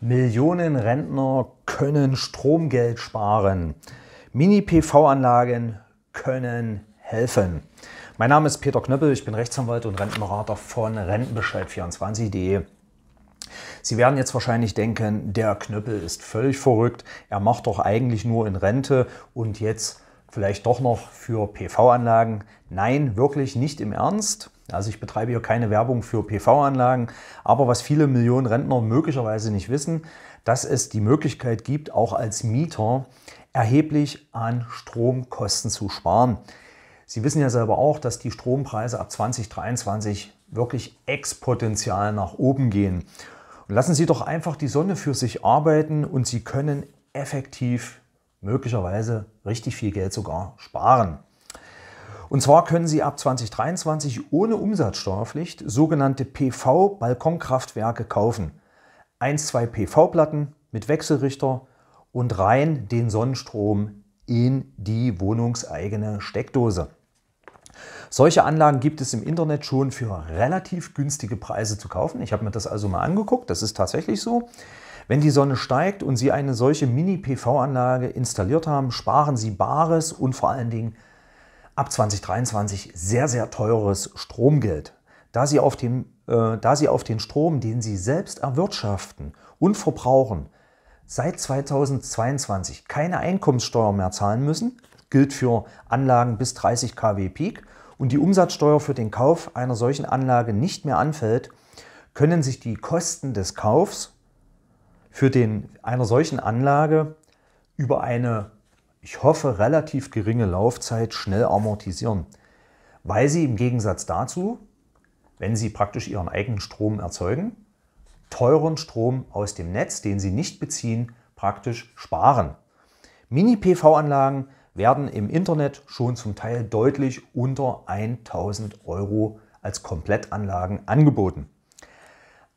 Millionen Rentner können Stromgeld sparen. Mini-PV-Anlagen können helfen. Mein Name ist Peter Knöppel, ich bin Rechtsanwalt und Rentenberater von Rentenbescheid24.de. Sie werden jetzt wahrscheinlich denken, der Knöppel ist völlig verrückt, er macht doch eigentlich nur in Rente und jetzt vielleicht doch noch für PV-Anlagen. Nein, wirklich nicht im Ernst. Also ich betreibe hier keine Werbung für PV-Anlagen, aber was viele Millionen Rentner möglicherweise nicht wissen, dass es die Möglichkeit gibt, auch als Mieter erheblich an Stromkosten zu sparen. Sie wissen ja selber auch, dass die Strompreise ab 2023 wirklich exponentiell nach oben gehen. Und lassen Sie doch einfach die Sonne für sich arbeiten und Sie können effektiv möglicherweise richtig viel Geld sogar sparen. Und zwar können Sie ab 2023 ohne Umsatzsteuerpflicht sogenannte PV-Balkonkraftwerke kaufen. Eins, zwei PV-Platten mit Wechselrichter und rein den Sonnenstrom in die wohnungseigene Steckdose. Solche Anlagen gibt es im Internet schon für relativ günstige Preise zu kaufen. Ich habe mir das also mal angeguckt, das ist tatsächlich so. Wenn die Sonne steigt und Sie eine solche Mini-PV-Anlage installiert haben, sparen Sie Bares und vor allen Dingen ab 2023 sehr, sehr teures Stromgeld, da sie auf den, äh, da sie auf den Strom, den sie selbst erwirtschaften und verbrauchen, seit 2022 keine Einkommenssteuer mehr zahlen müssen, gilt für Anlagen bis 30 kW Peak und die Umsatzsteuer für den Kauf einer solchen Anlage nicht mehr anfällt, können sich die Kosten des Kaufs für den, einer solchen Anlage über eine ich hoffe, relativ geringe Laufzeit schnell amortisieren, weil sie im Gegensatz dazu, wenn sie praktisch ihren eigenen Strom erzeugen, teuren Strom aus dem Netz, den sie nicht beziehen, praktisch sparen. Mini-PV-Anlagen werden im Internet schon zum Teil deutlich unter 1000 Euro als Komplettanlagen angeboten.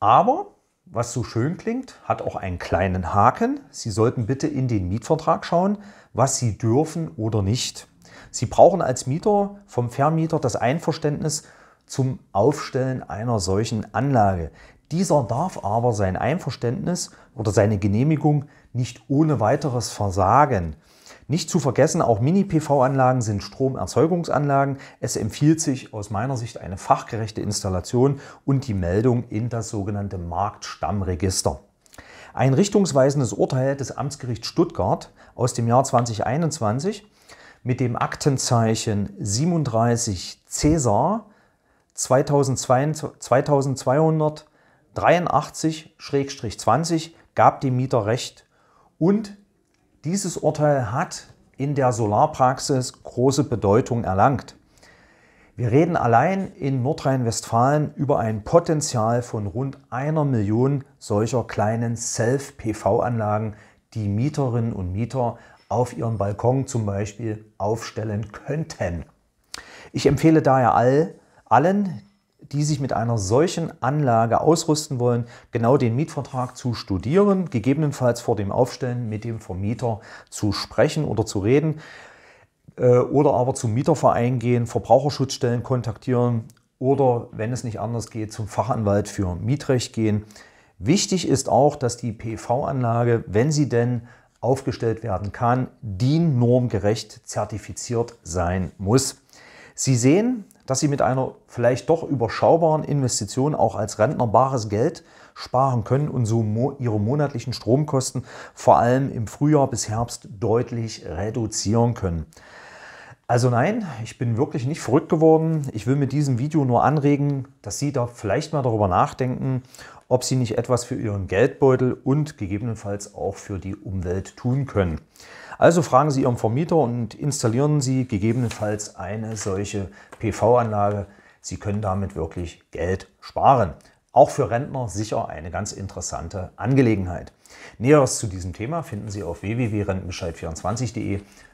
Aber was so schön klingt, hat auch einen kleinen Haken. Sie sollten bitte in den Mietvertrag schauen, was Sie dürfen oder nicht. Sie brauchen als Mieter vom Vermieter das Einverständnis zum Aufstellen einer solchen Anlage. Dieser darf aber sein Einverständnis oder seine Genehmigung nicht ohne weiteres versagen. Nicht zu vergessen, auch Mini-PV-Anlagen sind Stromerzeugungsanlagen. Es empfiehlt sich aus meiner Sicht eine fachgerechte Installation und die Meldung in das sogenannte Marktstammregister. Ein richtungsweisendes Urteil des Amtsgerichts Stuttgart aus dem Jahr 2021 mit dem Aktenzeichen 37 Cäsar 2283-20 gab dem Mieter Recht und dieses Urteil hat in der Solarpraxis große Bedeutung erlangt. Wir reden allein in Nordrhein-Westfalen über ein Potenzial von rund einer Million solcher kleinen Self-PV-Anlagen, die Mieterinnen und Mieter auf ihren Balkon zum Beispiel aufstellen könnten. Ich empfehle daher all, allen, die sich mit einer solchen Anlage ausrüsten wollen, genau den Mietvertrag zu studieren, gegebenenfalls vor dem Aufstellen mit dem Vermieter zu sprechen oder zu reden äh, oder aber zum Mieterverein gehen, Verbraucherschutzstellen kontaktieren oder, wenn es nicht anders geht, zum Fachanwalt für Mietrecht gehen. Wichtig ist auch, dass die PV-Anlage, wenn sie denn aufgestellt werden kann, DIN-normgerecht zertifiziert sein muss. Sie sehen, dass Sie mit einer vielleicht doch überschaubaren Investition auch als Rentner bares Geld sparen können und so Ihre monatlichen Stromkosten vor allem im Frühjahr bis Herbst deutlich reduzieren können. Also nein, ich bin wirklich nicht verrückt geworden. Ich will mit diesem Video nur anregen, dass Sie da vielleicht mal darüber nachdenken, ob Sie nicht etwas für Ihren Geldbeutel und gegebenenfalls auch für die Umwelt tun können. Also fragen Sie Ihren Vermieter und installieren Sie gegebenenfalls eine solche PV-Anlage. Sie können damit wirklich Geld sparen. Auch für Rentner sicher eine ganz interessante Angelegenheit. Näheres zu diesem Thema finden Sie auf www.rentenbescheid24.de.